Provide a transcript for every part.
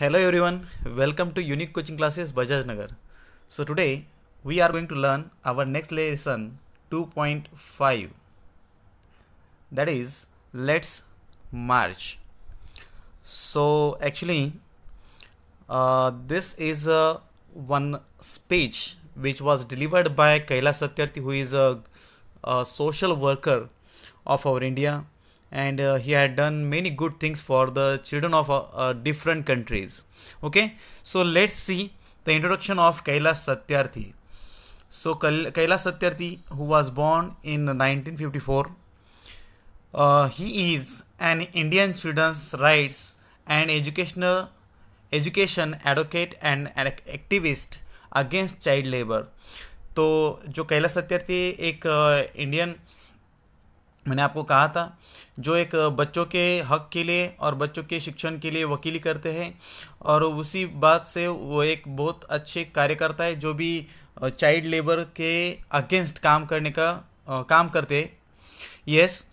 Hello everyone, welcome to Unique Coaching Classes Bajaj Nagar. So today we are going to learn our next lesson 2.5 that is let's march. So actually uh, this is uh, one speech which was delivered by Kaila Satyarthi who is a, a social worker of our India and uh, he had done many good things for the children of uh, uh different countries okay so let's see the introduction of Kailas satyarthi so Kailas satyarthi who was born in 1954 uh, he is an indian children's rights and educational education advocate and activist against child labour. तो जो कैलाश सत्यार्थी एक Indian uh, मैंने आपको कहा था जो एक बच्चों के हक के लिए और बच्चों के शिक्षण के लिए वकीली करते हैं और उसी बात से वो एक बहुत अच्छे कार्यकर्ता है जो भी चाइल्ड लेबर के अगेंस्ट काम करने का आ, काम करते यस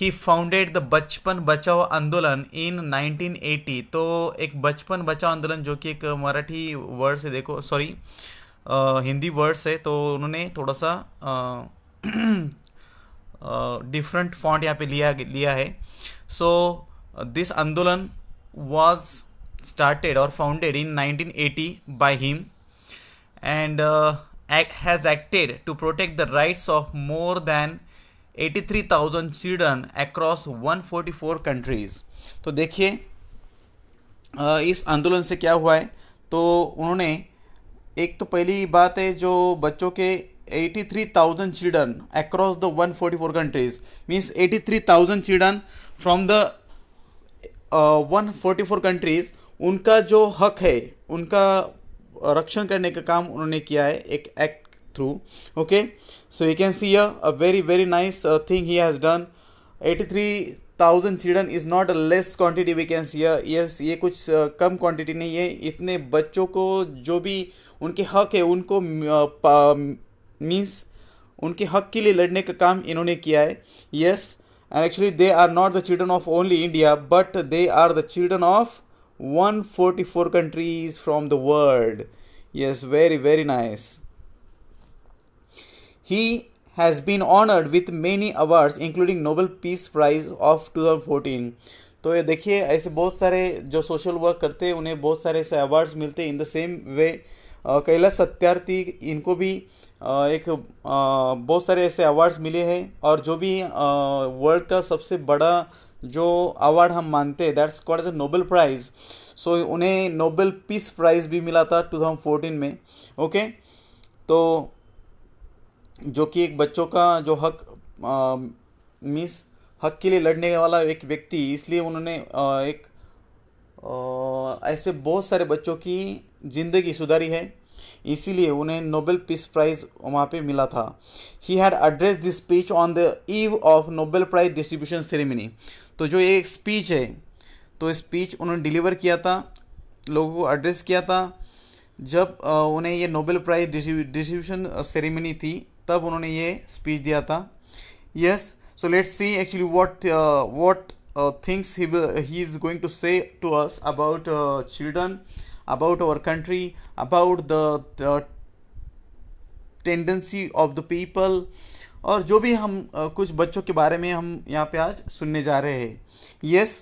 ही फाउंडेड द बचपन बचाओ आंदोलन इन 1980 तो एक बचपन बचाओ आंदोलन जो कि एक मराठी वर्ड से देखो सॉरी हिंदी वर्ड से तो उन्होंने थोड़ा सा आ, डिफरेंट फॉन्ट यहाँ पे लिया लिया है सो दिस आंदोलन वॉज स्टार्टेड और founded in 1980 by him and has acted to protect the rights of more than thousand children one forty four countries तो देखिए इस आंदोलन से क्या हुआ है तो उन्होंने एक तो पहली बात है जो बच्चों के 83,000 children across the 144 countries means 83,000 children from the uh, 144 countries उनका जो हक है उनका रक्षण करने का काम उन्होंने किया है एक act through okay so you can see a very very nice thing he has done 83,000 children is not a less quantity we can see yes ये कुछ uh, कम क्वांटिटी नहीं है इतने बच्चों को जो भी उनके हक है उनको uh, मीन्स उनके हक के लिए लड़ने का काम इन्होंने किया है yes and actually they are not the children of only India but they are the children of 144 countries from the world yes very very nice he has been honoured with many awards, including Nobel peace prize of 2014. तो ये देखिए ऐसे बहुत सारे जो social work करते हैं उन्हें बहुत सारे ऐसे अवार्ड्स मिलते हैं in the same way Kailash Satyarthi इनको भी एक बहुत सारे ऐसे अवार्ड्स मिले हैं और जो भी वर्ल्ड का सबसे बड़ा जो अवार्ड हम मानते हैं that's called a Nobel prize so उन्हें नोबेल पीस प्राइज़ भी मिला था 2014 में ओके तो जो कि एक बच्चों का जो हक मिस हक के लिए लड़ने वाला एक व्यक्ति इसलिए उन्होंने एक ऐसे बहुत सारे बच्चों की ज़िंदगी सुधारी है इसीलिए उन्हें नोबेल पीस प्राइज वहाँ पे मिला था he had address this speech on the eve of Nobel prize distribution ceremony तो जो ये एक स्पीच है तो स्पीच उन्होंने डिलीवर किया था लोगों को एड्रेस किया था जब उन्हें ये नोबेल प्राइज डिस्ट्रीब्यूशन सेरेमनी थी तब उन्होंने ये स्पीच दिया था yes so let's see actually what what things he is going to say to us about children about our country, about the, the tendency of the people और जो भी हम uh, कुछ बच्चों के बारे में हम यहाँ पे आज सुनने जा रहे हैं yes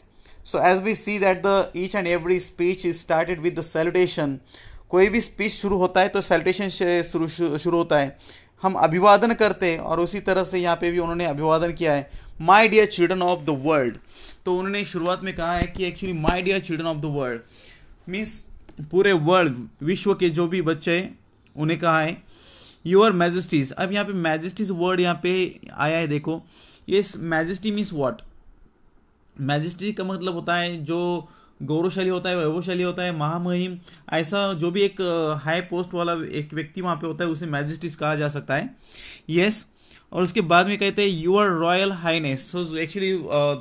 so as we see that the each and every speech is started with the salutation कोई भी स्पीच शुरू होता है तो सेलुटेशन से शुरू शुरू होता है हम अभिवादन करते हैं और उसी तरह से यहाँ पे भी उन्होंने अभिवादन किया है my dear children of the world तो उन्होंने शुरुआत में कहा है कि actually my dear children of the world means पूरे वर्ल्ड विश्व के जो भी बच्चे हैं उन्हें कहा है योर मैजिस्टीज अब यहाँ पे मैजिस्टीज वर्ड यहाँ पे आया है देखो ये मैजिस्टी मीन्स वॉट मैजिस्टी का मतलब होता है जो गौरवशाली होता है वैभवशाली होता है महामहिम ऐसा जो भी एक हाई पोस्ट वाला एक व्यक्ति वहाँ पे होता है उसे मैजिस्टीज कहा जा सकता है यस yes, और उसके बाद में कहते हैं your royal highness so actually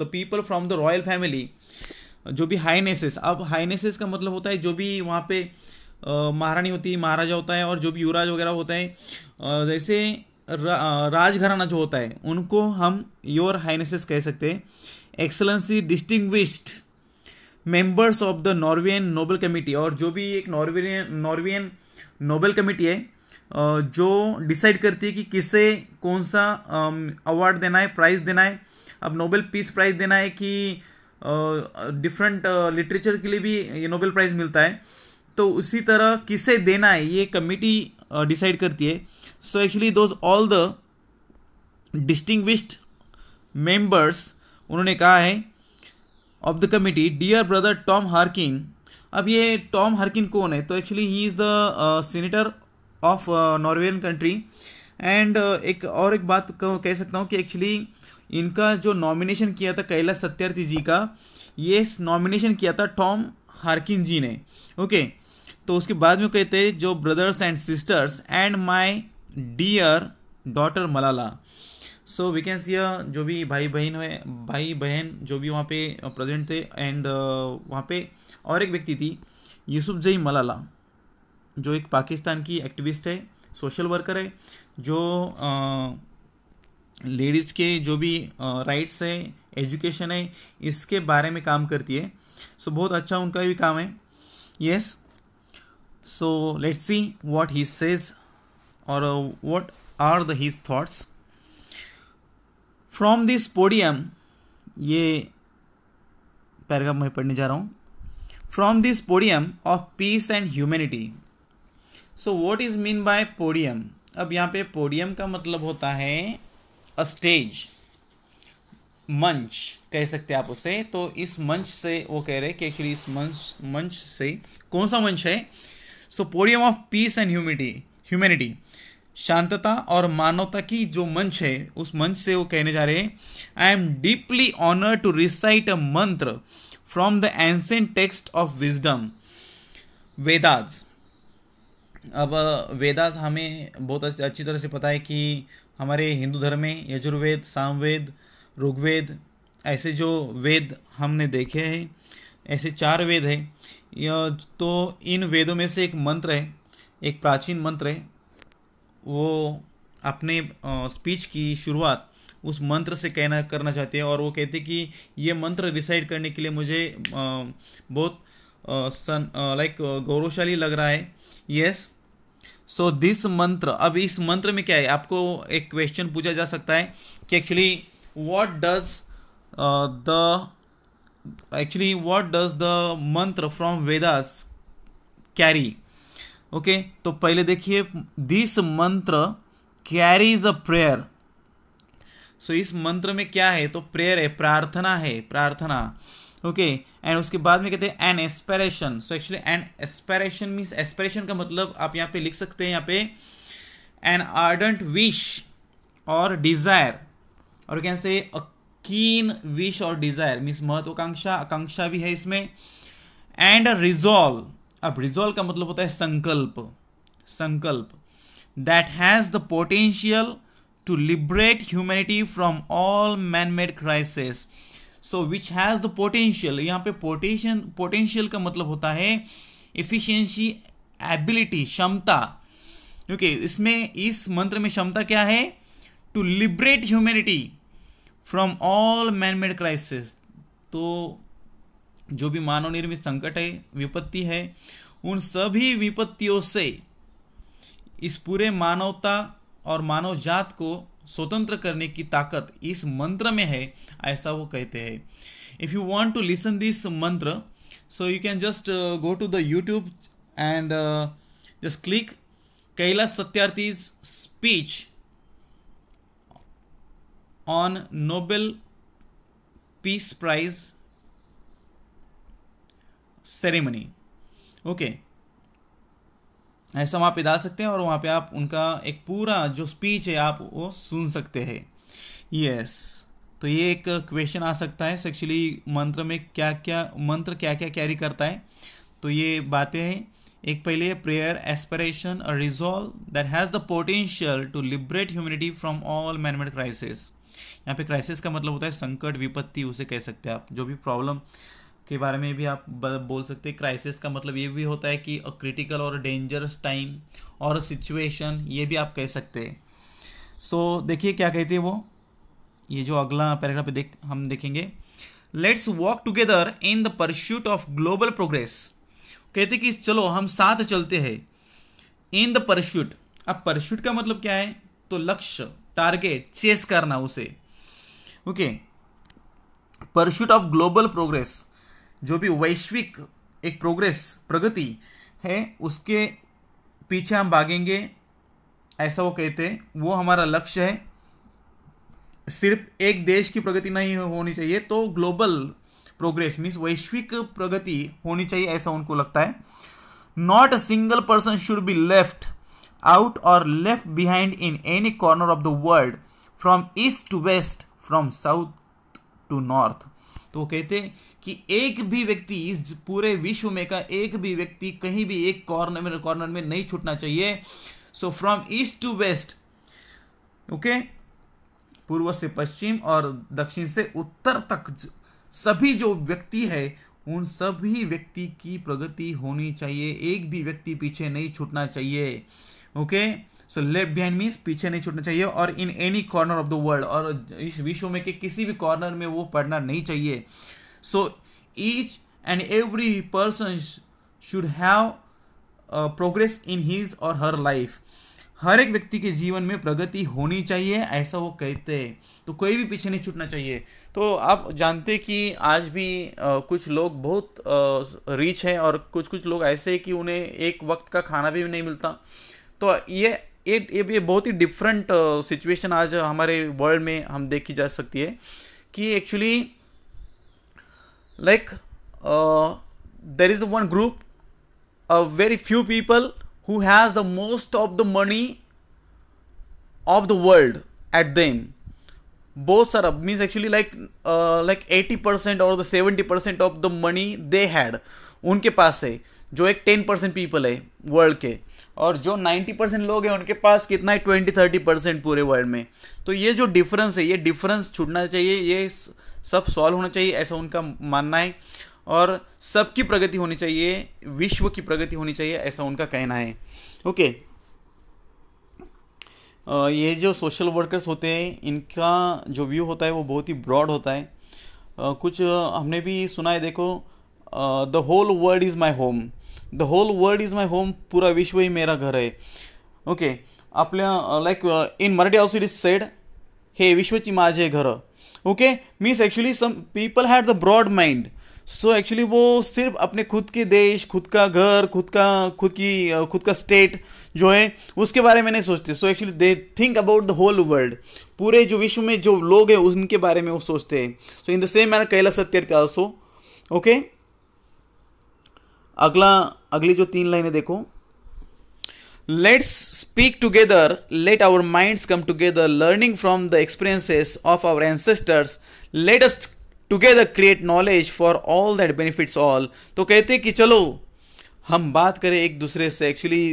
the people from the royal family जो भी हाइनेसेस अब हाइनेसेस का मतलब होता है जो भी वहाँ पे महारानी होती है महाराजा होता है और जो भी युवराज वगैरह होता है जैसे रा, राजघराना जो होता है उनको हम योर हाइनेसेस कह सकते हैं excellency distinguished members of the Norwegian Nobel committee और जो भी एक नॉर्वेन नॉर्वेन नोबल कमेटी है जो डिसाइड करती है कि किसे कौन सा अवार्ड देना है प्राइज़ देना है अब नोबेल पीस प्राइज़ देना है कि डिफरेंट लिटरेचर के लिए भी ये नोबेल प्राइज़ मिलता है तो उसी तरह किसे देना है ये कमिटी डिसाइड करती है so actually those all the distinguished members उन्होंने कहा है of the committee dear brother Tom Harkin अब ये टॉम हार्किन कौन है तो actually he is the senator of Norwegian country and एक और एक बात कह सकता हूँ कि एक्चुअली इनका जो नॉमिनेशन किया था कैलाश सत्यार्थी जी का ये नॉमिनेशन किया था टॉम हार्किन जी ने ओके तो उसके बाद में कहते हैं जो brothers and sisters and my dear daughter Malala so we can see जो भी भाई बहन है भाई बहन जो भी वहाँ पे प्रेजेंट थे एंड uh, वहाँ पे और एक व्यक्ति थी यूसुफ जई मलाला जो एक पाकिस्तान की एक्टिविस्ट है सोशल वर्कर है जो uh, लेडीज़ के जो भी राइट्स है एजुकेशन है इसके बारे में काम करती है सो so, बहुत अच्छा उनका भी काम है yes so let's see what he says और what are the his thoughts from this podium ये पैराग्राफ मैं पढ़ने जा रहा हूँ from this podium of peace and humanity so what is mean by podium अब यहाँ पे पोडियम का मतलब होता है अ स्टेज मंच कह सकते हैं आप उसे तो इस मंच से वो कह रहे हैं कि एक्चुअली इस मंच मंच से कौन सा मंच है so podium of peace and humanity humanity शांतता और मानवता की जो मंच है उस मंच से वो कहने जा रहे हैं I am deeply honour to recite a mantra from the ancient text of wisdom Vedas अब वेदाज uh, हमें बहुत अच्छी तरह से पता है कि हमारे हिंदू धर्म में यजुर्वेद सामवेद ऋग्वेद ऐसे जो वेद हमने देखे हैं ऐसे चार वेद हैं तो इन वेदों में से एक मंत्र है एक प्राचीन मंत्र है वो अपने स्पीच की शुरुआत उस मंत्र से कहना करना चाहते हैं और वो कहते हैं कि ये मंत्र रिसाइड करने के लिए मुझे बहुत सन लाइक गौरवशाली लग रहा है यस सो दिस मंत्र अब इस मंत्र में क्या है आपको एक क्वेश्चन पूछा जा सकता है कि actually what does the actually what does the mantra from Vedas carry okay तो पहले देखिए दिस मंत्र कैरीज अ प्रेयर सो इस मंत्र में क्या है तो प्रेयर है प्रार्थना है प्रार्थना ओके एंड उसके बाद में कहते हैं an aspiration so actually an aspiration means aspiration का मतलब आप यहाँ पे लिख सकते हैं यहाँ पे एन आर्डेंट विश और डिजायर और कैन से विश और डिजायर मीन्स महत्वाकांक्षा आकांक्षा भी है इसमें एंड रिजॉल्व अब रिजॉल्व का मतलब होता है संकल्प संकल्प that has the potential to liberate humanity from all man made crisis so which has the potential यहाँ पे पोटेशन पोटेंशियल का मतलब होता है इफिशियंसी एबिलिटी क्षमता क्योंकि इसमें इस मंत्र में क्षमता क्या है to liberate humanity from all manmade crisis तो जो भी मानव निर्मित संकट है विपत्ति है उन सभी विपत्तियों से इस पूरे मानवता और मानव जात को स्वतंत्र करने की ताकत इस मंत्र में है ऐसा वो कहते हैं if you want to listen this mantra so you can just go to the YouTube and just click Kailash Satyarthi speech on Nobel peace prize ceremony okay ऐसा वहाँ पे डाल सकते हैं और वहाँ पे आप उनका एक पूरा जो स्पीच है आप वो सुन सकते हैं यस तो ये एक क्वेश्चन आ सकता है एक्चुअली मंत्र में क्या क्या मंत्र क्या क्या कैरी करता है तो ये बातें हैं एक पहले प्रेयर एस्परेशन और resolve that has the potential to liberate humanity from all manmade crisis यहाँ पे क्राइसिस का मतलब होता है संकट विपत्ति उसे कह सकते हैं आप जो भी प्रॉब्लम के बारे में भी आप बोल सकते हैं क्राइसिस का मतलब ये भी होता है कि अ क्रिटिकल और डेंजरस टाइम और सिचुएशन ये भी आप कह सकते हैं सो so, देखिए क्या कहते हैं वो ये जो अगला पैराग्राफ देख हम देखेंगे let's walk together in the pursuit of global progress कहते कि चलो हम साथ चलते हैं इन द परस्यूट अब परस्यूट का मतलब क्या है तो लक्ष्य टारगेट चेस करना उसे okay pursuit of global progress जो भी वैश्विक एक प्रोग्रेस प्रगति है उसके पीछे हम भागेंगे ऐसा वो कहते हैं वो हमारा लक्ष्य है सिर्फ एक देश की प्रगति नहीं होनी चाहिए तो ग्लोबल प्रोग्रेस मीन्स वैश्विक प्रगति होनी चाहिए ऐसा उनको लगता है not a single person should be left out और left behind in any corner of the world from east to west from south to north तो वो कहते हैं कि एक भी व्यक्ति इस पूरे विश्व में का एक भी व्यक्ति कहीं भी एक कॉर्नर में कॉर्नर में नहीं छूटना चाहिए so from east to west okay पूर्व से पश्चिम और दक्षिण से उत्तर तक सभी जो व्यक्ति है उन सभी व्यक्ति की प्रगति होनी चाहिए एक भी व्यक्ति पीछे नहीं छूटना चाहिए okay so left behind means पीछे नहीं छूटना चाहिए और in any corner of the world और इस विश्व में के किसी भी कॉर्नर में वो पढ़ना नहीं चाहिए so each and every person should have progress in his और हर लाइफ हर एक व्यक्ति के जीवन में प्रगति होनी चाहिए ऐसा वो कहते हैं तो कोई भी पीछे नहीं छूटना चाहिए तो आप जानते कि आज भी आ, uh, कुछ लोग बहुत रिच uh, हैं और कुछ कुछ लोग ऐसे हैं कि उन्हें एक वक्त का खाना भी नहीं मिलता तो ये ये ये बहुत ही डिफरेंट सिचुएशन uh, आज हमारे वर्ल्ड में हम देखी जा सकती है कि actually like there is one group very few people who has the most of the money of the world at them both are up means like like uh, like 80% और seventy percent of the money they had उनके पास है जो एक ten percent people है world के और जो 90 परसेंट लोग हैं उनके पास कितना है 20 30 परसेंट पूरे वर्ल्ड में तो ये जो डिफरेंस है ये डिफरेंस छूटना चाहिए ये सब सॉल्व होना चाहिए ऐसा उनका मानना है और सबकी प्रगति होनी चाहिए विश्व की प्रगति होनी चाहिए ऐसा उनका कहना है ओके ये जो सोशल वर्कर्स होते हैं इनका जो व्यू होता है वो बहुत ही ब्रॉड होता है कुछ हमने भी सुना है देखो the whole world is my home the whole world is my home पूरा विश्व ही मेरा घर है ओके अपने like in Marathi also it is said हे विश्वची माझे घर okay means actually some people had the broad mind so actually वो सिर्फ अपने खुद के देश खुद का घर खुद का खुद की uh, खुद का स्टेट जो है उसके बारे में नहीं सोचते so actually they think about the whole world पूरे जो विश्व में जो लोग हैं उनके बारे में वो सोचते हैं so in the same manner Kailash Satyarthi also okay अगला अगली जो तीन लाइनें देखो let's speak together let our minds come together learning from the experiences of our ancestors let us together create knowledge for all that benefits all तो कहते कि चलो हम बात करें एक दूसरे से एक्चुअली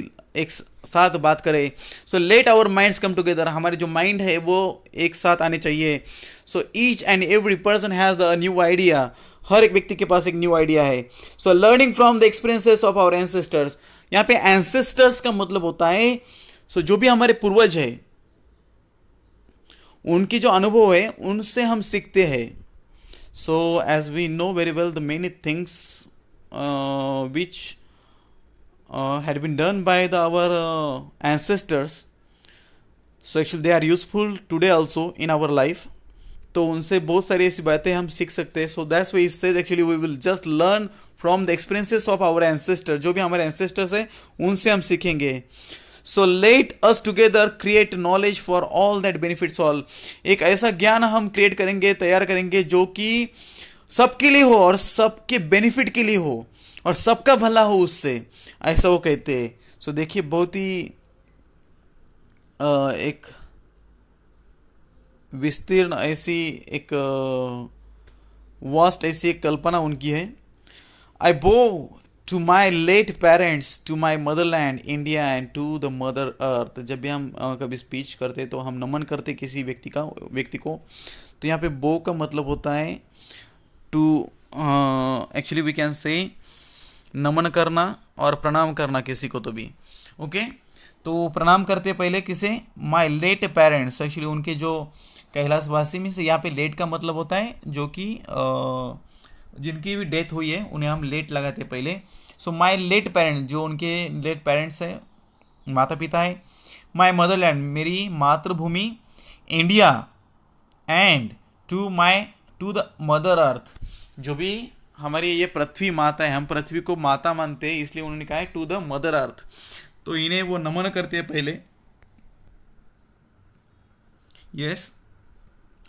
एक साथ बात करें so let our minds come together हमारे जो माइंड है वो एक साथ आने चाहिए so each and every person has the new idea हर एक व्यक्ति के पास एक न्यू आइडिया है so learning from the experiences of our ancestors यहाँ पे एंसेस्टर्स का मतलब होता है सो so, जो भी हमारे पूर्वज है उनकी जो अनुभव है उनसे हम सीखते हैं so as we know very well the many things which had been done by the our ancestors so actually they are useful today also in our life तो उनसे बहुत सारी ऐसी बातें हम सीख सकते हैं सो दैट्स वे इससे actually we will just learn from the experiences of our ancestor जो भी हमारे एंसेस्टर्स हैं उनसे हम सीखेंगे so let us together create knowledge for all that benefits all एक ऐसा ज्ञान हम क्रिएट करेंगे तैयार करेंगे जो कि सबके लिए हो और सबके बेनिफिट के लिए हो और सबका भला हो उससे ऐसा वो कहते हैं सो so, देखिए बहुत ही एक विस्तीर्ण ऐसी एक वास्ट ऐसी एक कल्पना उनकी है I bow to my late parents to my motherland India and to the mother earth जब भी हम कभी स्पीच करते तो हम नमन करते किसी व्यक्ति का व्यक्ति को तो यहाँ पे बो का मतलब होता है टू एक्चुअली वी कैन से नमन करना और प्रणाम करना किसी को तो भी ओके okay? तो प्रणाम करते पहले किसे माई लेट पेरेंट्स एक्चुअली उनके जो कैलाशवासी मीन्स यहाँ पे लेट का मतलब होता है जो कि जिनकी भी डेथ हुई है उन्हें हम लेट लगाते हैं पहले सो माई लेट पेरेंट जो उनके लेट पेरेंट्स हैं माता पिता है माई मदरलैंड मेरी मातृभूमि India and to my to the mother earth जो भी हमारी ये पृथ्वी माता है हम पृथ्वी को माता मानते हैं इसलिए उन्होंने कहा है टू द मदर अर्थ तो इन्हें वो नमन करते हैं पहले यस yes.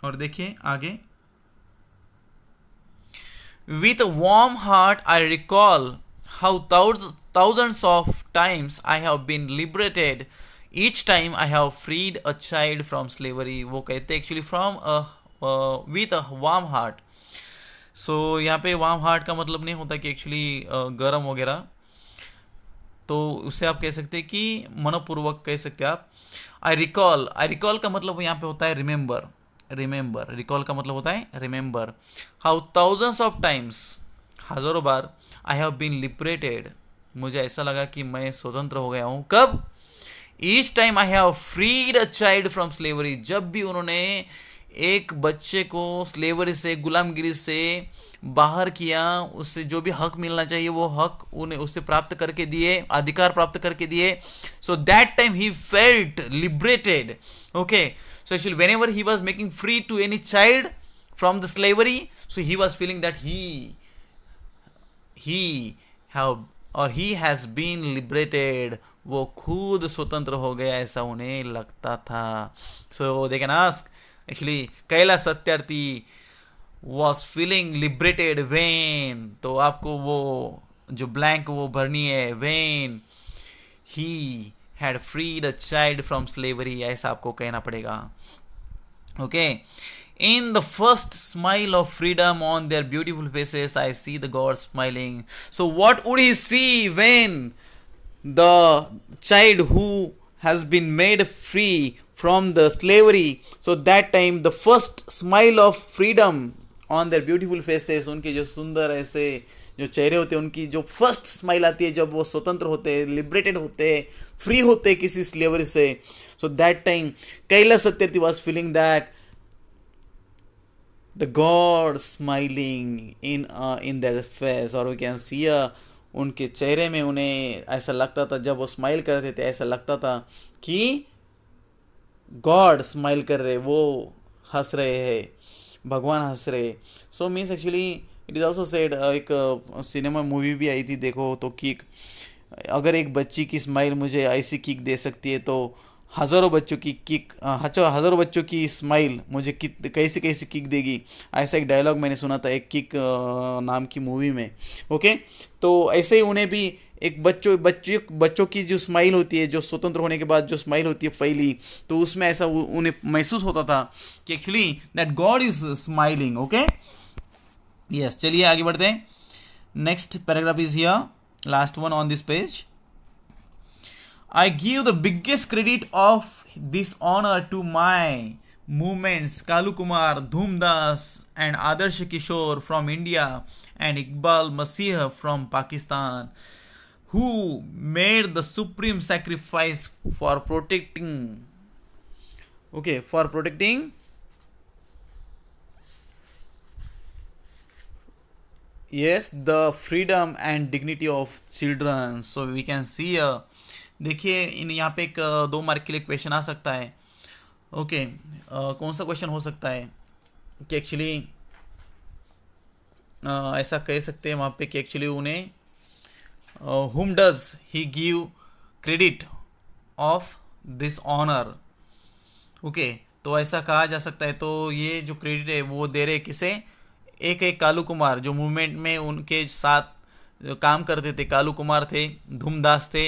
और देखिए आगे with warm heart I recall how thousands of times I have been liberated each time I have freed a child from slavery वो कहते हैं actually from with a warm heart so यहाँ पे warm heart का मतलब नहीं होता कि एक्चुअली गर्म वगैरह तो उसे आप कह सकते हैं कि मनोपूर्वक कह सकते हैं आप आई रिकॉल आई रिकॉल का मतलब यहाँ पे होता है रिमेंबर रिमेंबर रिकॉल का मतलब होता है remember how thousands of times हज़ारों बार आई हैव बीन लिबरेटेड मुझे ऐसा लगा कि मैं स्वतंत्र हो गया हूं कब each time I have freed a child from slavery जब भी उन्होंने एक बच्चे को स्लेवरी से गुलामगिरी से बाहर किया उससे जो भी हक मिलना चाहिए वो हक उन्हें उससे प्राप्त करके दिए अधिकार प्राप्त करके दिए so that time he felt liberated okay So actually, whenever he was making free to any child from the slavery, so he was feeling that he, he have और ही हैज़ बीन लिबरेटेड वो खुद स्वतंत्र हो गया ऐसा उन्हें लगता था so they can ask actually Kailash Satyarthi was feeling liberated when तो आपको वो जो ब्लैंक वो भरनी है when he had freed a child from slavery ऐसा आपको कहना पड़ेगा okay in the first smile of freedom on their beautiful faces I see the god smiling so what would he see when the child who has been made free from the slavery so that time the first smile of freedom on their beautiful faces उनके जो सुंदर ऐसे जो चेहरे होते हैं उनकी जो फर्स्ट स्माइल आती है जब वो स्वतंत्र होते हैं लिबरेटेड होते हैं फ्री होते हैं किसी स्लेवर से so that time Kailash Satyarthi was feeling that the god smiling in in that face और वी कैन सी अ उनके चेहरे में उन्हें ऐसा लगता था जब वो स्माइल करते थे ऐसा लगता था कि गॉड स्माइल कर रहे वो हंस रहे हैं भगवान हंस रहे so means actually it is also said एक सिनेमा uh, मूवी भी आई थी देखो तो किक अगर एक बच्ची की स्माइल मुझे ऐसी किक दे सकती है तो हज़ारों बच्चों की किक uh, अच्छा, हज़ारों बच्चों की स्माइल मुझे कैसी कैसी किक देगी ऐसा एक डायलॉग मैंने सुना था एक किक uh, नाम की मूवी में ओके तो ऐसे ही उन्हें भी एक बच्चों बच्चों बच्चों की जो स्माइल होती है जो स्वतंत्र होने के बाद जो स्माइल होती है फैली तो उसमें ऐसा उन्हें महसूस होता था कि actually that god is smiling okay yes चलिए आगे बढ़ते हैं next paragraph is here last one on this page I give the biggest credit of this honour to my movements Kalu Kumar Dhoomdas and Adarsh Kishore from India and Iqbal Masih from Pakistan who made the supreme sacrifice for protecting okay for protecting yes the freedom and dignity of children so we can see देखिए इन यहाँ पे एक दो mark के लिए question आ सकता है okay okay, uh, कौन सा क्वेश्चन हो सकता है कि एक्चुअली uh, ऐसा कह सकते हैं वहाँ पे कि एक्चुअली उन्हें whom does he give credit of this honour okay तो ऐसा कहा जा सकता है तो ये जो क्रेडिट है वो दे रहे किसे एक है कालू कुमार जो मूवमेंट में उनके साथ काम करते थे कालू कुमार थे धूमदास थे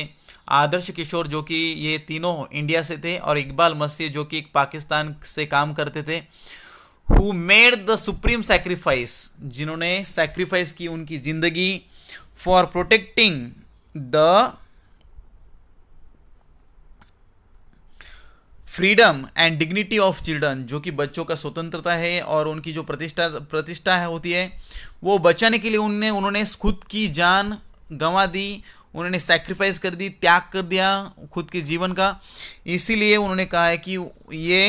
आदर्श किशोर जो कि ये तीनों इंडिया से थे और इकबाल मसीह जो कि पाकिस्तान से काम करते थे who made the supreme sacrifice जिन्होंने सेक्रीफाइस की उनकी ज़िंदगी for protecting the freedom and dignity of children जो कि बच्चों का स्वतंत्रता है और उनकी जो प्रतिष्ठा प्रतिष्ठा है होती है वो बचाने के लिए उनने उन्होंने खुद की जान गंवा दी उन्होंने सेक्रीफाइस कर दी त्याग कर दिया खुद के जीवन का इसीलिए उन्होंने कहा है कि ये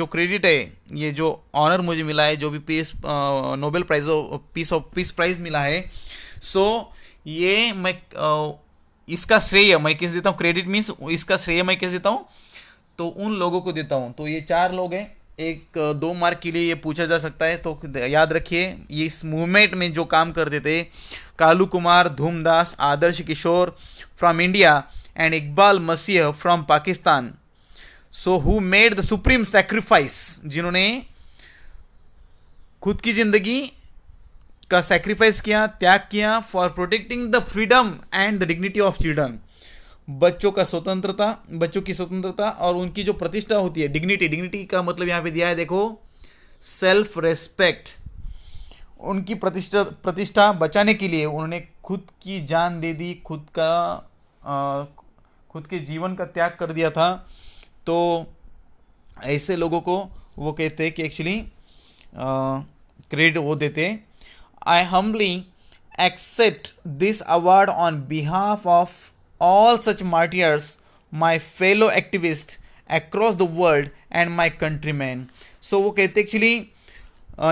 जो क्रेडिट है ये जो ऑनर मुझे मिला है जो भी peace Nobel prize peace of peace prize मिला है सो ये मैं इसका श्रेय मैं किस देता हूँ क्रेडिट मीन्स इसका श्रेय मैं किस देता हूँ तो उन लोगों को देता हूँ तो ये चार लोग हैं एक दो मार्क के लिए ये पूछा जा सकता है तो याद रखिए ये इस मूवमेंट में जो काम करते थे Kalu Kumar Dhoomdas Adarsh Kishore from India and Iqbal Masih from Pakistan so who made the supreme sacrifice जिन्होंने खुद की जिंदगी का सेक्रीफाइस किया त्याग किया for protecting the freedom and the dignity of children बच्चों का स्वतंत्रता बच्चों की स्वतंत्रता और उनकी जो प्रतिष्ठा होती है डिग्निटी डिग्निटी का मतलब यहाँ पे दिया है देखो सेल्फ रेस्पेक्ट उनकी प्रतिष्ठा प्रतिष्ठा बचाने के लिए उन्होंने खुद की जान दे दी खुद का आ, खुद के जीवन का त्याग कर दिया था तो ऐसे लोगों को वो कहते कि एक्चुअली क्रेडिट वो देते I humbly accept this award on behalf of all such martyrs, my fellow activists across the world and my countrymen. So वो कहते एक्चुअली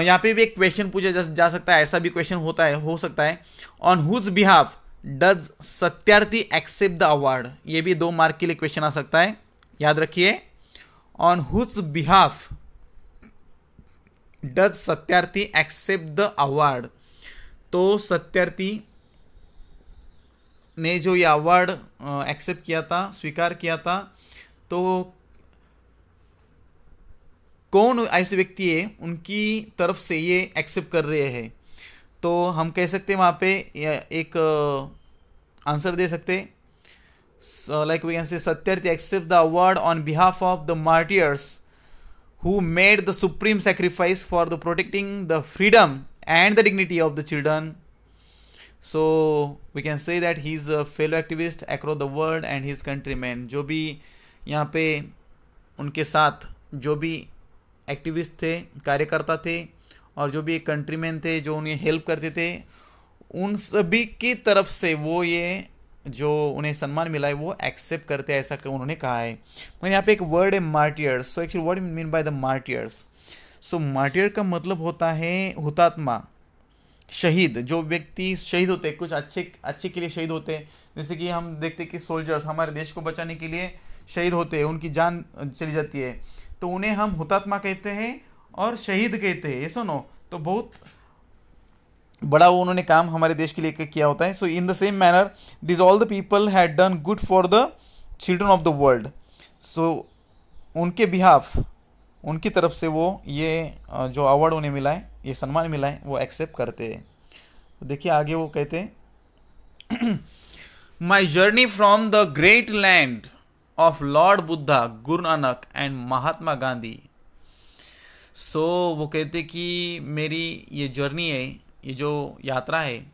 यहाँ पे भी एक क्वेश्चन पूछा जा, जा सकता है ऐसा भी क्वेश्चन होता है हो सकता है on whose behalf does Satyarthi accept the award ये भी दो मार्क के लिए क्वेश्चन आ सकता है याद रखिए on whose behalf does Satyarthi accept the award तो सत्यार्थी ने जो ये अवार्ड एक्सेप्ट किया था स्वीकार किया था तो कौन ऐसे व्यक्ति है उनकी तरफ से ये एक्सेप्ट कर रहे हैं तो हम कह सकते हैं वहाँ पे एक आंसर दे सकते like we can say Satyarthi accept the award on behalf of the martyrs who made the supreme sacrifice for the protecting the freedom and the dignity of the children so we can say that he is a fellow activist across the world and his country man जो भी यहाँ पे उनके साथ जो भी activist थे कार्यकर्ता थे और जो भी एक मैन थे जो उन्हें हेल्प करते थे उन सभी की तरफ से वो ये जो उन्हें सम्मान मिला है वो एक्सेप्ट करते हैं ऐसा उन्होंने कहा है मैंने यहाँ पे एक वर्ड है martyrs so actually word mean by the martyrs so martyr का मतलब होता है हुतात्मा शहीद जो व्यक्ति शहीद होते हैं कुछ अच्छे अच्छे के लिए शहीद होते हैं जैसे कि हम देखते हैं कि सोल्जर्स हमारे देश को बचाने के लिए शहीद होते हैं उनकी जान चली जाती है तो उन्हें हम हुतात्मा कहते हैं और शहीद कहते हैं ये सुनो तो बहुत बड़ा वो उन्होंने काम हमारे देश के लिए किया होता है so in the same manner these all the people had done good for the children of the world so उनके बिहाफ उनकी तरफ से वो ये जो अवार्ड उन्हें मिला है ये सम्मान मिला है वो एक्सेप्ट करते हैं तो देखिए आगे वो कहते हैं my journey from the great land of lord Buddha Guru Nanak and Mahatma Gandhi so so, वो कहते कि मेरी ये जर्नी है ये जो यात्रा है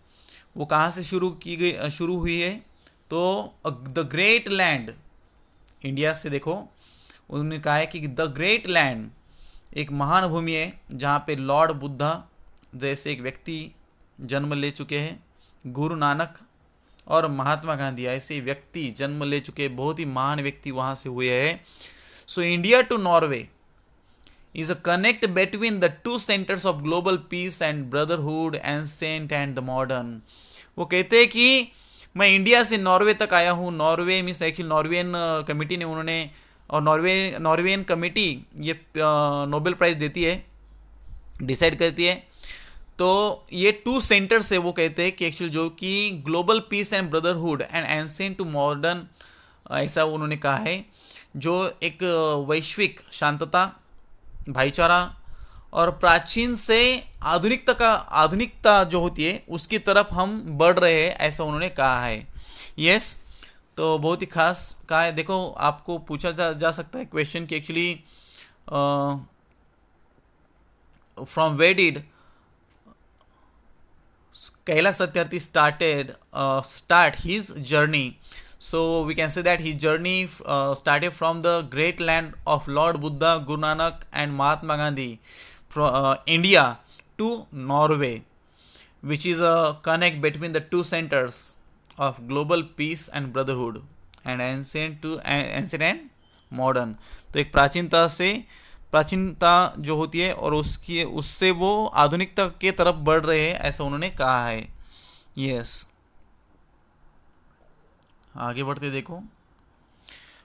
वो कहाँ से शुरू की गई शुरू हुई है तो द ग्रेट लैंड इंडिया से देखो उन्होंने कहा है कि द ग्रेट लैंड एक महान भूमि है जहाँ पे लॉर्ड बुद्धा जैसे एक व्यक्ति जन्म ले चुके हैं गुरु नानक और महात्मा गांधी ऐसे व्यक्ति जन्म ले चुके बहुत ही महान व्यक्ति वहाँ से हुए हैं so India to Norway a connect between the two centres of global peace and brotherhood and sent and the modern वो कहते हैं कि मैं इंडिया से नॉर्वे तक आया हूँ Norway means actually Norwegian committee ने उन्होंने और नॉर्वे नॉर्वेन कमेटी ये नोबेल प्राइज़ देती है डिसाइड करती है तो ये टू सेंटर से वो कहते हैं कि एक्चुअल जो कि global peace and brotherhood and ancient to modern ऐसा उन्होंने कहा है जो एक वैश्विक शांतता भाईचारा और प्राचीन से आधुनिकता का आधुनिकता जो होती है उसकी तरफ हम बढ़ रहे हैं ऐसा उन्होंने कहा है यस तो बहुत ही खास कहा है देखो आपको पूछा जा, जा सकता है क्वेश्चन कि actually from way did Kailash Satyarthi started start his journey so we can say that his journey started from the great land of lord Buddha Guru Nanak and Mahatma Gandhi India to Norway which is a connect between the two centres of global peace and brotherhood and ancient to ancient and modern तो एक प्राचीनता से प्राचीनता जो होती है और उसकी उससे वो आधुनिकता के तरफ बढ़ रहे हैं ऐसा उन्होंने कहा है यस आगे बढ़ते देखो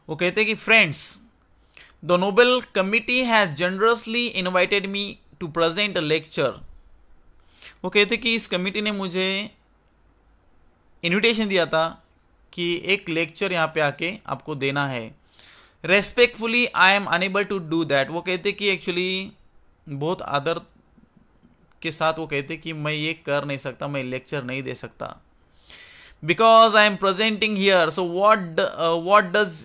वो कहते हैं कि friends the Nobel committee has generously invited me to present a lecture वो कहते कि इस कमिटी ने मुझे इनविटेशन दिया था कि एक लेक्चर यहाँ पे आके आपको देना है respectfully I am unable to do that वो कहते कि एक्चुअली बहुत आदर के साथ वो कहते कि मैं ये कर नहीं सकता मैं लेक्चर नहीं दे सकता because I am presenting here so what what does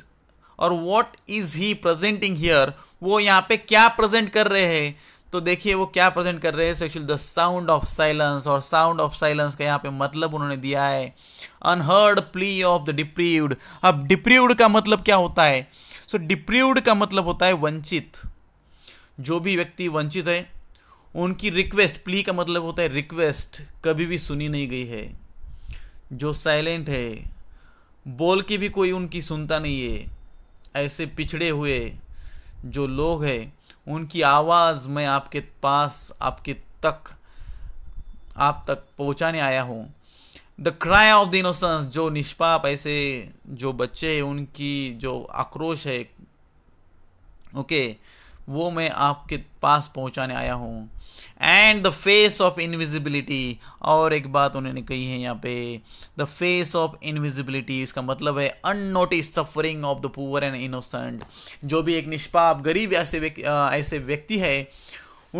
और what is he presenting here वो यहाँ पे क्या प्रेजेंट कर रहे हैं तो देखिए वो क्या प्रेजेंट कर रहे हैं actually the sound of silence और साउंड ऑफ साइलेंस का यहाँ पे मतलब उन्होंने दिया है unheard plea of the deprived अब डिप्रीव्ड का मतलब क्या होता है सो डिप्रीव्ड का मतलब होता है वंचित जो भी व्यक्ति वंचित है उनकी रिक्वेस्ट प्ली का मतलब होता है रिक्वेस्ट कभी भी सुनी नहीं गई है जो साइलेंट है बोल के भी कोई उनकी सुनता नहीं है ऐसे पिछड़े हुए जो लोग हैं उनकी आवाज़ मैं आपके पास आपके तक आप तक पहुंचाने आया हूँ the cry of the innocence जो निष्पाप ऐसे जो बच्चे हैं उनकी जो आक्रोश है ओके okay, वो मैं आपके पास पहुंचाने आया हूँ and the face of invisibility और एक बात उन्होंने कही है यहाँ पे द फेस ऑफ इनविजिबिलिटी इसका मतलब है unnoticed suffering of the poor and innocent जो भी एक निष्पाप गरीब ऐसे ऐसे व्यक्ति है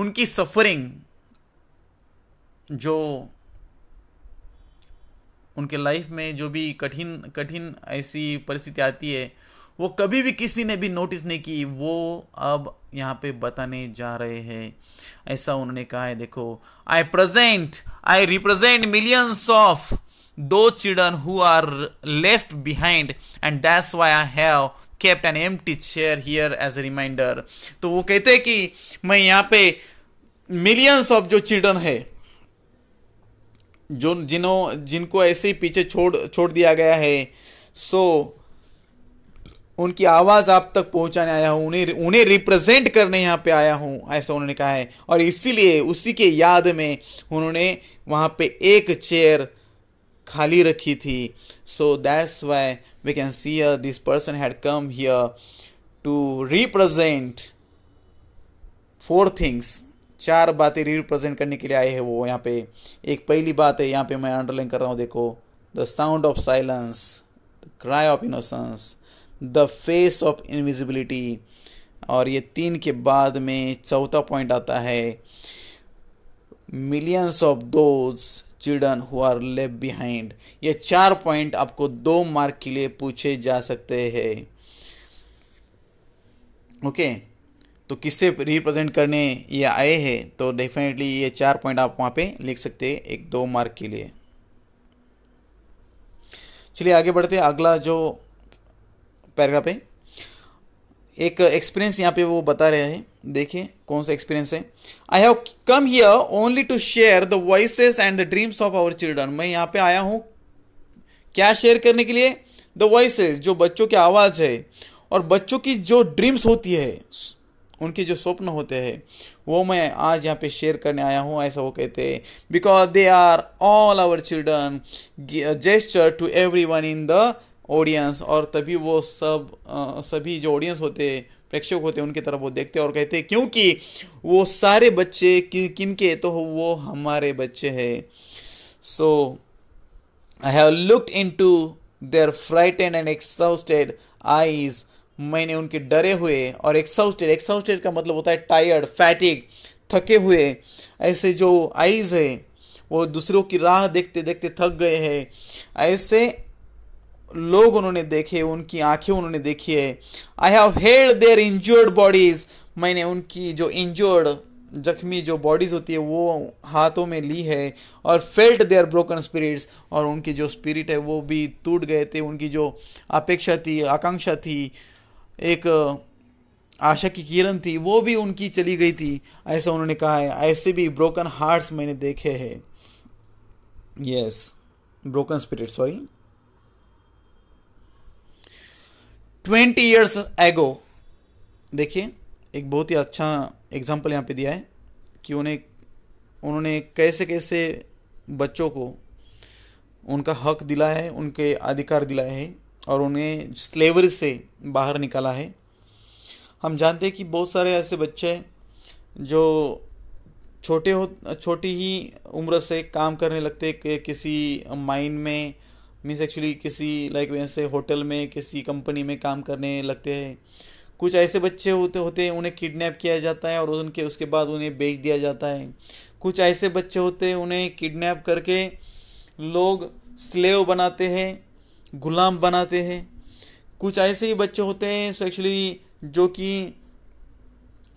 उनकी सफरिंग जो उनके लाइफ में जो भी कठिन कठिन ऐसी परिस्थिति आती है वो कभी भी किसी ने भी नोटिस नहीं की वो अब यहाँ पे बताने जा रहे हैं ऐसा उन्होंने कहा है देखो I present I represent millions of those children who are left behind and that's why I have kept an empty chair here as a reminder तो वो कहते हैं कि मैं यहाँ पे मिलियंस ऑफ जो चिल्ड्रन है जो जिन्हों जिनको ऐसे ही पीछे छोड़ छोड़ दिया गया है सो so, उनकी आवाज़ आप तक पहुंचाने आया हूँ उन्हें उन्हें रिप्रेजेंट करने यहाँ पे आया हूँ ऐसा उन्होंने कहा है और इसीलिए उसी के याद में उन्होंने वहाँ पे एक चेयर खाली रखी थी so that's why we can see this person had come here to represent four things चार बातें रिप्रेजेंट करने के लिए आए हैं वो यहाँ पे एक पहली बात है यहाँ पे मैं अंडरलाइन कर रहा हूँ देखो the sound of silence the cry of innocence the face of invisibility और ये तीन के बाद में चौथा पॉइंट आता है millions of those children who are left behind ये चार पॉइंट आपको दो मार्क के लिए पूछे जा सकते हैं ओके तो किससे रिप्रेजेंट करने ये आए हैं तो डेफिनेटली ये चार पॉइंट आप वहां पे लिख सकते हैं एक दो मार्क के लिए चलिए आगे बढ़ते अगला जो पैराग्राफ है एक एक्सपीरियंस यहाँ पे वो बता रहे हैं देखिए कौन सा एक्सपीरियंस है I have come here only to share the voices and the dreams of our children मैं यहाँ पे आया हूँ क्या शेयर करने के लिए द वॉइसेस जो बच्चों की आवाज़ है और बच्चों की जो ड्रीम्स होती है उनके जो स्वप्न होते हैं वो मैं आज यहाँ पे शेयर करने आया हूँ ऐसा वो कहते हैं because they are all our children gesture to everyone in the audience और तभी वो सब आ, सभी जो ऑडियंस होते प्रेक्षक होते उनकी तरफ वो देखते और कहते क्योंकि वो सारे बच्चे कि, किन के तो वो हमारे बच्चे हैं so I have looked into their frightened and exhausted eyes मैंने उनके डरे हुए और एक्साउस्टेड एक्साउस्टेड का मतलब होता है टायर्ड फैटिक थके हुए ऐसे जो आईज है वो दूसरों की राह देखते देखते थक गए हैं ऐसे लोग उन्होंने देखे उनकी आंखें उन्होंने देखी है I have held their injured bodies मैंने उनकी जो इंजर्ड जख्मी जो बॉडीज होती है वो हाथों में ली है और फेल्ट देयर ब्रोकन स्पिरिट्स और उनकी जो स्पिरिट है वो भी टूट गए थे उनकी जो अपेक्षा थी आकांक्षा थी एक आशा की किरण थी वो भी उनकी चली गई थी ऐसा उन्होंने कहा है ऐसे भी ब्रोकन हार्ट्स मैंने देखे हैं yes broken spirit sorry twenty years ago देखिए एक बहुत ही अच्छा एग्जाम्पल यहाँ पे दिया है कि उन्हें उन्होंने कैसे कैसे बच्चों को उनका हक दिला है उनके अधिकार दिलाए है और उन्हें स्लेवरी से बाहर निकाला है हम जानते हैं कि बहुत सारे ऐसे बच्चे हैं जो छोटे हो छोटी ही उम्र से काम करने लगते कि किसी माइन में मीन्स एक्चुअली किसी लाइक वैसे होटल में किसी कंपनी में काम करने लगते हैं कुछ ऐसे बच्चे होते होते हैं उन्हें किडनैप किया जाता है और उनके उसके बाद उन्हें बेच दिया जाता है कुछ ऐसे बच्चे होते हैं उन्हें किडनैप करके लोग स्लेव बनाते हैं गुलाम बनाते हैं कुछ ऐसे ही बच्चे होते हैं सो एक्चुअली जो कि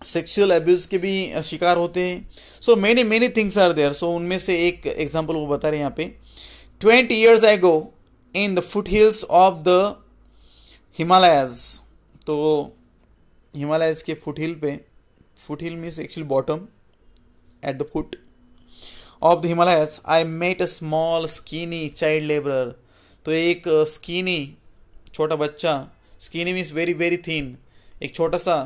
सेक्सुअल एब्यूज़ के भी शिकार होते हैं so many many things are there so उनमें से एक एग्जांपल वो बता रहे हैं यहाँ पे twenty years I go in the foot hills of the Himalayas तो हिमालयाज के फुट हिल पे foot hill means actually bottom at the foot of the Himalayas I met a small skinny child labourer तो एक स्कीनी uh, छोटा बच्चा skinny means very very thin एक छोटा सा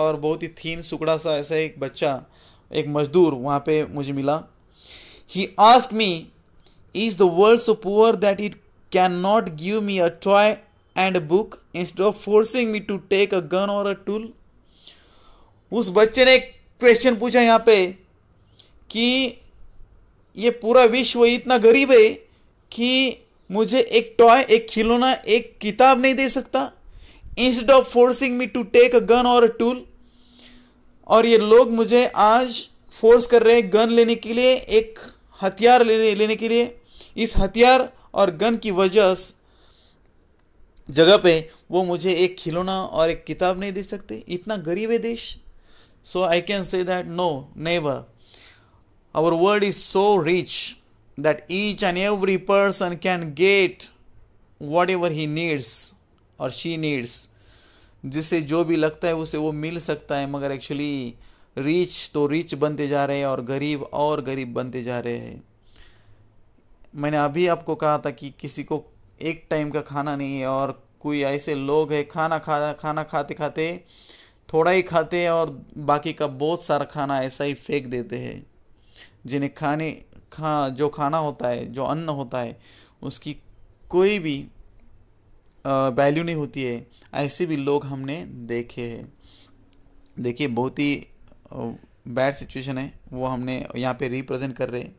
और बहुत ही थीन सुकड़ा सा ऐसा एक बच्चा एक मजदूर वहाँ पे मुझे मिला he ask me is the world so poor that it can not give me a toy and book instead of forcing me to take a gun or a tool उस बच्चे ने एक क्वेश्चन पूछा यहाँ पे कि ये पूरा विश्व इतना गरीब है कि मुझे एक टॉय एक खिलौना एक किताब नहीं दे सकता instead of forcing me to take a gun or a tool और ये लोग मुझे आज फोर्स कर रहे हैं गन लेने के लिए एक हथियार लेने लेने के लिए इस हथियार और गन की वजह जगह पे वो मुझे एक खिलौना और एक किताब नहीं दे सकते इतना गरीब है देश so I can say that no never our world is so rich that each and every person can get whatever he needs और शी नीड्स जिसे जो भी लगता है उसे वो मिल सकता है मगर एक्चुअली रिच तो रिच बनते जा रहे हैं और गरीब और गरीब बनते जा रहे हैं मैंने अभी आपको कहा था कि किसी को एक टाइम का खाना नहीं है और कोई ऐसे लोग है खाना खा खाना खाते खाते थोड़ा ही खाते हैं और बाकी का बहुत सारा खाना ऐसा ही फेंक देते हैं जिन्हें खाने खा जो खाना होता है जो अन्न होता है उसकी कोई भी वैल्यू नहीं होती है ऐसे भी लोग हमने देखे हैं देखिए बहुत ही बैड सिचुएशन है वो हमने यहाँ पे रिप्रेजेंट कर रहे हैं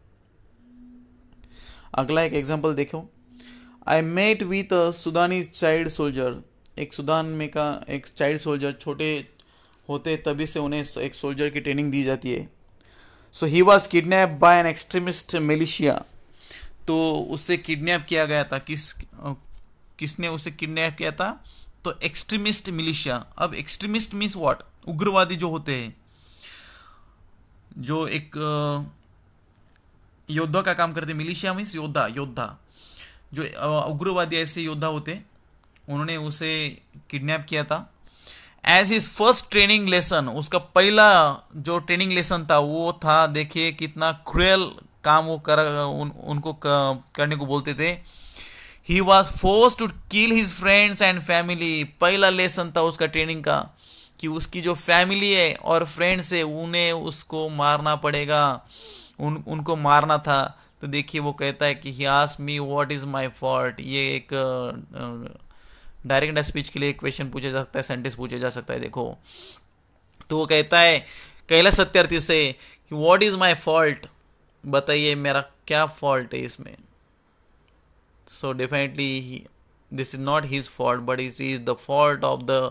अगला एक एग्जाम्पल देखो I met with a Sudanese child soldier एक सुदान में का एक चाइल्ड सोल्जर छोटे होते तभी से उन्हें एक सोल्जर की ट्रेनिंग दी जाती है so he was kidnap by an extremist militia तो उससे किडनैप किया गया था किस किसने उसे किडनैप किया था तो एक्सट्रीमिस्ट मिलिशिया अब एक्सट्रीमिस्ट मीन्स वॉट उग्रवादी जो होते हैं जो एक योद्धा का काम करते मिलिशिया मीन्स योद्धा योद्धा जो उग्रवादी ऐसे योद्धा होते उन्होंने उसे किडनैप किया था as his first training lesson उसका पहला जो ट्रेनिंग लेसन था वो था देखिए कितना क्रुएल काम वो कर उन, उनको करने को बोलते थे he was force to kill his friends and family पहला लेसन था उसका ट्रेनिंग का कि उसकी जो फैमिली है और फ्रेंड्स है उन्हें उसको मारना पड़ेगा उन उनको मारना था तो देखिए वो कहता है कि he ask me what is my fault ये एक डायरेक्ट स्पीच के लिए क्वेश्चन पूछा जा सकता है सेंटेंस पूछा जा सकता है देखो तो वो कहता है कैलाश सत्यार्थी से व्हाट इज़ माई फॉल्ट बताइए मेरा क्या फॉल्ट है इसमें so definitely this is not his fault but it is the fault of the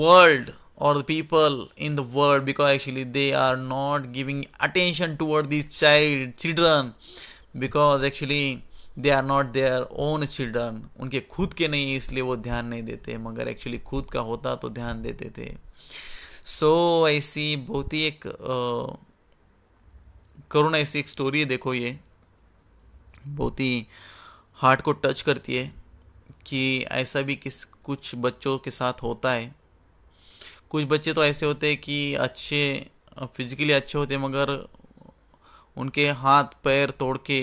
world or the people in the world because actually they are not giving attention toward these child children because actually they are not their own children उनके खुद के नहीं इसलिए वो ध्यान नहीं देते मगर एक्चुअली खुद का होता तो ध्यान देते थे सो so, ऐसी बहुत ही एक करुणा ऐसी एक स्टोरी है देखो ये बहुत ही हार्ट को टच करती है कि ऐसा भी किस कुछ बच्चों के साथ होता है कुछ बच्चे तो ऐसे होते हैं कि अच्छे फिजिकली अच्छे होते मगर उनके हाथ पैर तोड़ के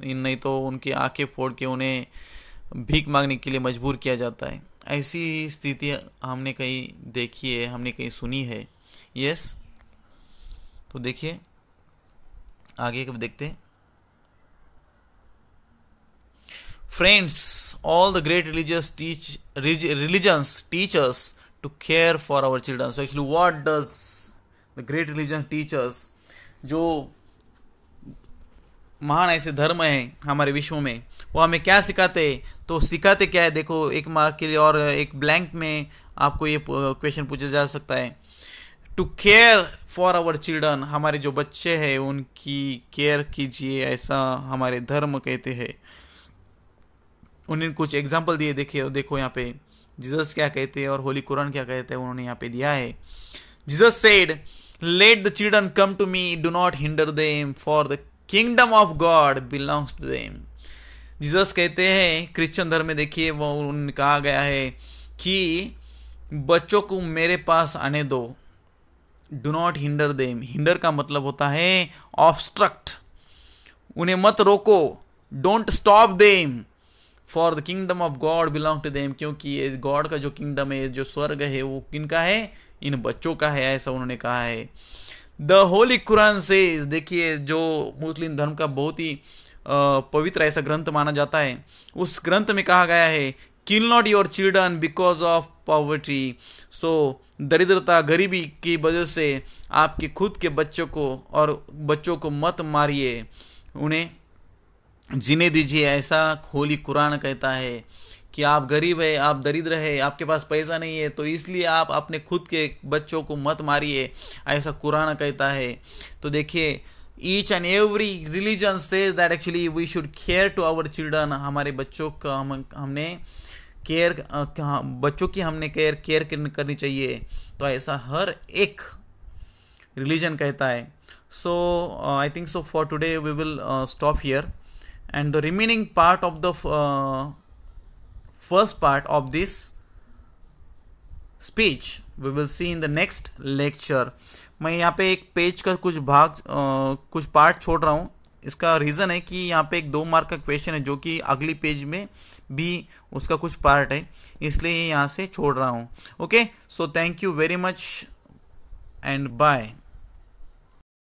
नहीं तो उनकी आंखें फोड़ के उन्हें भीख मांगने के लिए मजबूर किया जाता है ऐसी स्थिति हमने कहीं देखी है हमने कहीं सुनी है यस तो देखिए आगे कब देखते हैं all the great great religious teach religions to care for our children so actually what does the great religion teach us जो महान ऐसे धर्म हैं हमारे विश्व में वो हमें क्या सिखाते तो सिखाते क्या है देखो एक मार्क के लिए और एक ब्लैंक में आपको ये क्वेश्चन पूछा जा सकता है to care for our children हमारे जो बच्चे हैं उनकी केयर कीजिए ऐसा हमारे धर्म कहते हैं उन्हें कुछ एग्जाम्पल दिए देखिए देखो यहाँ पे जीसस क्या कहते हैं और होली कुरान क्या कहते हैं उन्होंने यहाँ पे दिया है Jesus said let the children come to me do not hinder them for the kingdom of God belongs to them Jesus कहते हैं क्रिश्चियन धर्म में देखिए वो उन कहा गया है कि बच्चों को मेरे पास आने दो do not hinder them hinder का मतलब होता है ऑब्स्ट्रक्ट उन्हें मत रोको don't stop them for the kingdom of God belong to them क्योंकि गॉड का जो किंगडम है जो स्वर्ग है वो किन का है इन बच्चों का है ऐसा उन्होंने कहा है द होली कुरान से देखिए जो मुस्लिम धर्म का बहुत ही पवित्र ऐसा ग्रंथ माना जाता है उस ग्रंथ में कहा गया है kill not your children because of poverty so दरिद्रता गरीबी की वजह से आपके खुद के बच्चों को और बच्चों को मत मारिए उन्हें जीने दीजिए ऐसा होली कुरान कहता है कि आप गरीब है आप दरिद्र है आपके पास पैसा नहीं है तो इसलिए आप अपने खुद के बच्चों को मत मारिए ऐसा कुरान कहता है तो देखिए each and every religion says that actually we should care to our children हमारे बच्चों का हम हमने केयर बच्चों की हमने केयर केयर करनी चाहिए तो ऐसा हर एक रिलीजन कहता है so I think so for today we will stop here and the remaining part of the uh, first part of this speech we will see in the next lecture मैं यहाँ पे एक पेज का कुछ भाग आ, कुछ पार्ट छोड़ रहा हूँ इसका रीज़न है कि यहाँ पे एक दो मार्क का क्वेश्चन है जो कि अगली पेज में भी उसका कुछ पार्ट है इसलिए यहाँ से छोड़ रहा हूँ okay so thank you very much and bye